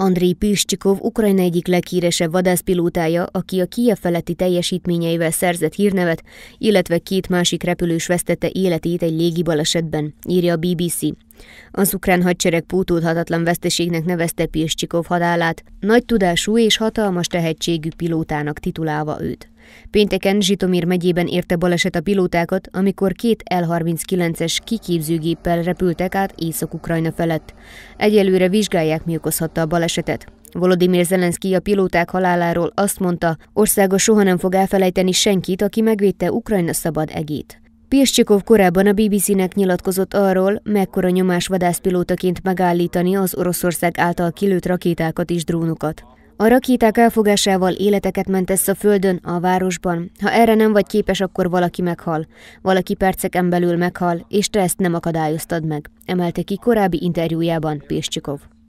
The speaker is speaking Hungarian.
Andrei Piscsikov, Ukrajna egyik leghíresebb vadászpilótája, aki a Kiev feletti teljesítményeivel szerzett hírnevet, illetve két másik repülős vesztette életét egy légi balesetben, írja a BBC. Az ukrán hadsereg pótolhatatlan veszteségnek nevezte Pirscsikov halálát, nagy tudású és hatalmas tehetségű pilótának titulálva őt. Pénteken Zsitomír megyében érte baleset a pilótákat, amikor két L-39-es kiképzőgéppel repültek át Észak-Ukrajna felett. Egyelőre vizsgálják, mi okozhatta a balesetet. Volodymyr Zelenszky a pilóták haláláról azt mondta, országa soha nem fog elfelejteni senkit, aki megvédte Ukrajna szabad egét. Pirscsikov korábban a BBC-nek nyilatkozott arról, mekkora nyomás vadászpilótaként megállítani az Oroszország által kilőtt rakétákat és drónokat. A rakéták elfogásával életeket mentesz a földön, a városban. Ha erre nem vagy képes, akkor valaki meghal. Valaki perceken belül meghal, és te ezt nem akadályoztad meg, emelte ki korábbi interjújában Pirscsikov.